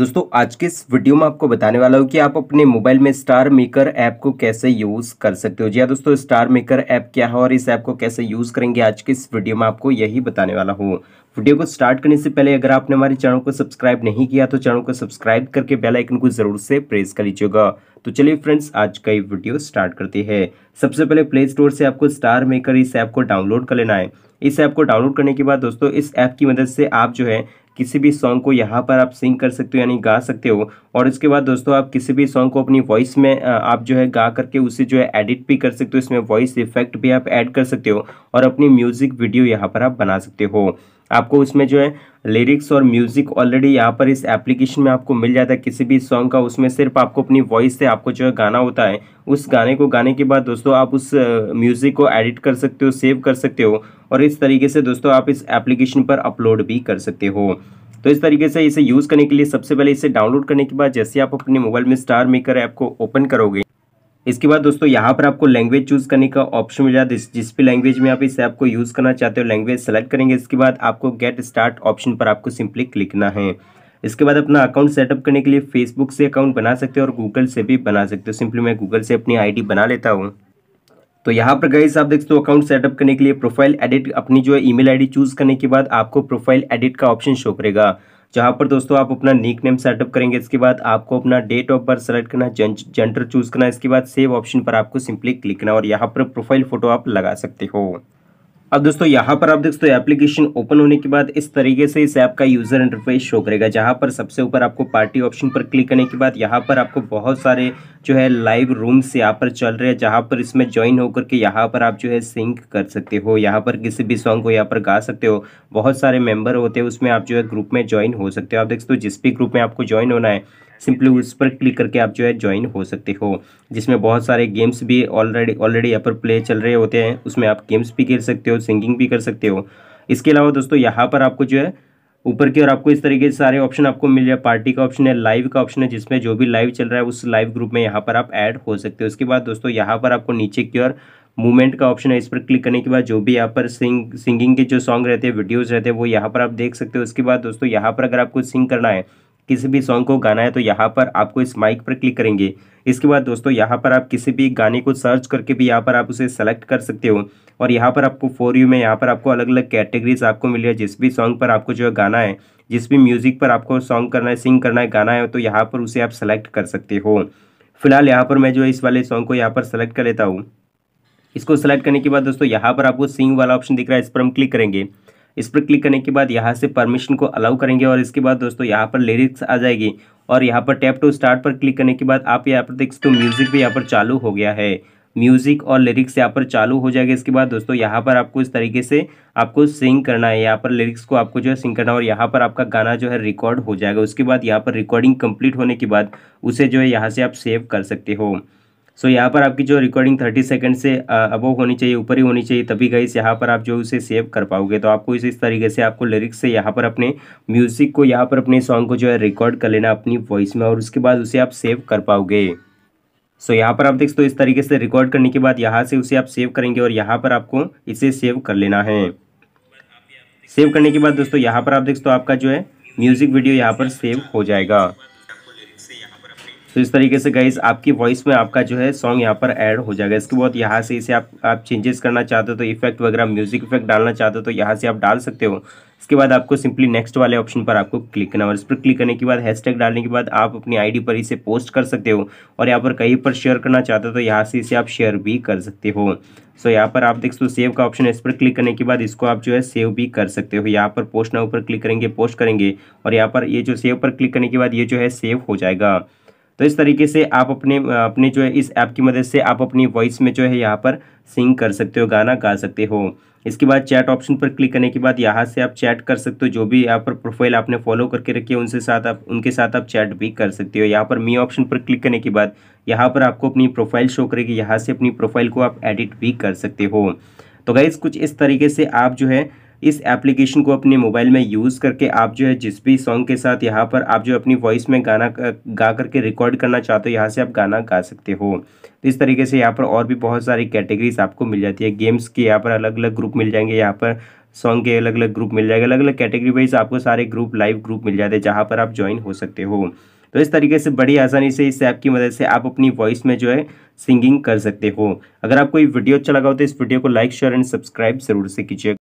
दोस्तों आज के इस वीडियो में आपको बताने वाला हूँ कि आप अपने मोबाइल में स्टार मेकर ऐप को कैसे यूज़ कर सकते हो जी हाँ दोस्तों स्टार मेकर ऐप क्या है और इस ऐप को कैसे यूज़ करेंगे आज के इस वीडियो में आपको यही बताने वाला हूँ वीडियो को स्टार्ट करने से पहले अगर आपने हमारे चैनल को सब्सक्राइब नहीं किया तो चैनल को सब्सक्राइब करके बेलाइकन को जरूर से प्रेस कर लीजिएगा तो चलिए फ्रेंड्स आज का ये वीडियो स्टार्ट करते हैं सबसे पहले प्ले स्टोर से आपको स्टार मेकर इस ऐप को डाउनलोड कर लेना है इस ऐप को डाउनलोड करने के बाद दोस्तों इस ऐप की मदद से आप जो है किसी भी सॉन्ग को यहाँ पर आप सिंग कर सकते हो यानी गा सकते हो और इसके बाद दोस्तों आप किसी भी सॉन्ग को अपनी वॉइस में आप जो है गा करके उसे जो है एडिट भी कर सकते हो इसमें वॉइस इफेक्ट भी आप ऐड कर सकते हो और अपनी म्यूज़िक वीडियो यहाँ पर आप बना सकते हो आपको उसमें जो है लिरिक्स और म्यूज़िक ऑलरेडी यहाँ पर इस एप्लीकेशन में आपको मिल जाता है किसी भी सॉन्ग का उसमें सिर्फ आपको अपनी वॉइस से आपको जो है गाना होता है उस गाने को गाने के बाद दोस्तों आप उस म्यूज़िक को एडिट कर सकते हो सेव कर सकते हो और इस तरीके से दोस्तों आप इस एप्लीकेशन पर अपलोड भी कर सकते हो तो इस तरीके से इसे यूज़ करने के लिए सबसे पहले इसे डाउनलोड करने के बाद जैसे आप अपने मोबाइल में स्टार मेकर ऐप को ओपन करोगे इसके बाद दोस्तों यहाँ पर आपको लैंग्वेज चूज़ करने का ऑप्शन मिल जाता है जिस भी लैंग्वेज में आप इसे आपको यूज़ करना चाहते हो लैंग्वेज सेलेक्ट करेंगे इसके बाद आपको गेट स्टार्ट ऑप्शन पर आपको सिंपली क्लिकना है इसके बाद अपना अकाउंट सेटअप करने के लिए फेसबुक से अकाउंट बना सकते हो और गूगल से भी बना सकते हो सिंपली मैं गूगल से अपनी आईडी बना लेता हूँ तो यहाँ पर गए आप देखते हो अकाउंट सेटअप करने के लिए प्रोफाइल एडिट अपनी जो है ईमेल आईडी चूज़ करने के बाद आपको प्रोफाइल एडिट का ऑप्शन शो करेगा जहाँ पर दोस्तों आप अपना नीक नेम सेटअप करेंगे इसके बाद आपको अपना डेट ऑफ बर्थ सेलेक्ट करना जेंडर चूज करना इसके बाद सेव ऑप्शन पर आपको सिंपली क्लिक करना और यहाँ पर प्रोफाइल फोटो आप लगा सकते हो अब दोस्तों यहाँ पर आप देख सकते हो एप्लीकेशन ओपन होने के बाद इस तरीके से इस ऐप का यूज़र इंटरफेस शो करेगा जहाँ पर सबसे ऊपर आपको पार्टी ऑप्शन पर क्लिक करने के बाद यहाँ पर आपको बहुत सारे जो है लाइव रूम्स यहाँ पर चल रहे हैं जहाँ पर इसमें ज्वाइन होकर के यहाँ पर आप जो है सिंक कर सकते हो यहाँ पर किसी भी सॉन्ग को यहाँ पर गा सकते हो बहुत सारे मेम्बर होते हैं उसमें आप जो है ग्रुप में ज्वाइन हो सकते हो आप देख सकते हो जिस भी ग्रुप में आपको ज्वाइन होना है सिंपली उस पर क्लिक करके आप जो है ज्वाइन हो सकते हो जिसमें बहुत सारे गेम्स भी ऑलरेडी ऑलरेडी यहाँ पर प्ले चल रहे होते हैं उसमें आप गेम्स भी खेल सकते हो सिंगिंग भी कर सकते हो इसके अलावा दोस्तों यहाँ पर आपको जो है ऊपर की ओर आपको इस तरीके से सारे ऑप्शन आपको मिल जाए पार्टी का ऑप्शन है लाइव का ऑप्शन है जिसमें जो भी लाइव चल रहा है उस लाइव ग्रुप में यहाँ पर आप ऐड हो सकते हो उसके बाद दोस्तों यहाँ पर आपको नीचे की ओर मूवमेंट का ऑप्शन है इस पर क्लिक करने के बाद जो भी यहाँ पर सिंग सिंगिंग के जो सॉन्ग रहते हैं वीडियोज़ रहते हैं वो यहाँ पर आप देख सकते हो उसके बाद दोस्तों यहाँ पर अगर आपको सिंग करना है किसी भी सॉन्ग को गाना है तो यहाँ पर आपको इस माइक पर क्लिक करेंगे इसके बाद दोस्तों यहाँ पर आप किसी भी गाने को सर्च करके भी यहाँ पर आप उसे सेलेक्ट कर सकते हो और यहाँ पर आपको फोर यू में यहाँ पर आपको अलग अलग कैटेगरीज आपको मिल है जिस भी सॉन्ग पर आपको जो है गाना है जिस भी म्यूज़िक पर आपको सॉन्ग करना है सिंग करना है गाना है तो यहाँ पर उसे आप सेलेक्ट कर सकते हो फिलहाल यहाँ पर मैं जो है इस वाले सॉन्ग को यहाँ पर सेलेक्ट कर लेता हूँ इसको सेलेक्ट करने के बाद दोस्तों यहाँ पर आपको सिंग वाला ऑप्शन दिख रहा है इस पर हम क्लिक करेंगे इस पर क्लिक करने के बाद यहाँ से परमिशन को अलाउ करेंगे और इसके बाद दोस्तों यहाँ पर लिरिक्स आ जाएगी और यहाँ पर टैप टू स्टार्ट पर क्लिक करने के बाद आप यहाँ पर देख सकते हो म्यूज़िक भी यहाँ पर चालू हो गया है म्यूज़िक और लिरिक्स यहाँ पर चालू हो जाएगा इसके बाद दोस्तों यहाँ पर आपको इस तरीके से आपको सिंग करना है यहाँ पर लिरिक्स को आपको जो है सिंग करना है और यहाँ पर आपका गाना जो है रिकॉर्ड हो जाएगा उसके बाद यहाँ पर रिकॉर्डिंग कंप्लीट होने के बाद उसे जो है यहाँ से आप सेव कर सकते हो सो यहाँ पर आपकी जो रिकॉर्डिंग थर्टी सेकेंड से अबव होनी चाहिए ऊपर ही होनी चाहिए तभी गई यहाँ पर आप जो उसे सेव कर पाओगे तो आपको इस तरीके से आपको लिरिक्स से यहाँ पर अपने म्यूज़िक को यहाँ पर अपने सॉन्ग को जो है रिकॉर्ड कर लेना अपनी वॉइस में और उसके बाद उसे आप सेव कर पाओगे सो so, यहाँ पर आप देख सकते हो इस तरीके से रिकॉर्ड करने के बाद यहाँ से उसे आप सेव करेंगे और यहाँ पर आपको इसे सेव कर लेना है सेव करने के बाद दोस्तों यहाँ पर आप देख सकते हो आपका जो है म्यूज़िक वीडियो यहाँ पर सेव हो जाएगा तो इस तरीके से गाइज आपकी वॉइस में आपका जो है सॉन्ग यहाँ पर ऐड हो जाएगा इसके बाद यहाँ से इसे आप आप चेंजेस करना चाहते हो तो इफेक्ट वगैरह म्यूजिक इफेक्ट डालना चाहते हो तो यहाँ से आप डाल सकते हो इसके बाद आपको सिंपली नेक्स्ट वाले ऑप्शन पर आपको क्लिक करना और इस पर क्लिक करने के बाद हैशटैग डालने के बाद आप अपनी आईडी पर इसे पोस्ट कर सकते हो और यहाँ पर कहीं पर शेयर करना चाहते हो तो यहाँ से इसे आप शेयर भी कर सकते हो सो यहाँ पर आप देख सकते हो सेव का ऑप्शन है इस पर क्लिक करने के बाद इसको आप जो है सेव भी कर सकते हो यहाँ पर पोस्ट नाउ पर क्लिक करेंगे पोस्ट करेंगे और यहाँ पर ये जो सेव पर क्लिक करने के बाद ये जो है सेव हो जाएगा तो इस तरीके से आप अपने अपने जो है इस ऐप की मदद से आप अपनी वॉइस में जो है यहाँ पर सिंग कर सकते हो गाना गा सकते हो इसके बाद चैट ऑप्शन पर क्लिक करने के बाद यहाँ से आप चैट कर सकते हो जो भी यहाँ पर प्रोफाइल आपने फॉलो करके रखी है उनसे साथ आप उनके साथ आप चैट भी कर सकते हो यहाँ पर मी ऑप्शन पर क्लिक करने के बाद यहाँ पर आपको अपनी प्रोफाइल शो करेगी यहाँ से अपनी प्रोफाइल को आप एडिट भी कर सकते हो तो गाइज़ कुछ इस तरीके से आप जो है इस एप्लीकेशन को अपने मोबाइल में यूज़ करके आप जो है जिस भी सॉन्ग के साथ यहाँ पर आप जो अपनी वॉइस में गाना गा करके रिकॉर्ड करना चाहते हो यहाँ से आप गाना गा सकते हो तो इस तरीके से यहाँ पर और भी बहुत सारी कैटेगरीज आपको मिल जाती है गेम्स के यहाँ पर अलग अलग ग्रुप मिल जाएंगे यहाँ पर सॉन्ग के अलग अलग ग्रुप मिल जाएंगे अलग अलग कैटेगरी वाइज आपको सारे ग्रुप लाइव ग्रुप मिल जाते हैं जहाँ पर आप ज्वाइन हो सकते हो तो इस तरीके से बड़ी आसानी से इस ऐप की मदद से आप अपनी वॉइस में जो है सिंगिंग कर सकते हो अगर आपको ये वीडियो अच्छा लगा हो तो इस वीडियो को लाइक शेयर एंड सब्सक्राइब जरूर से कीजिए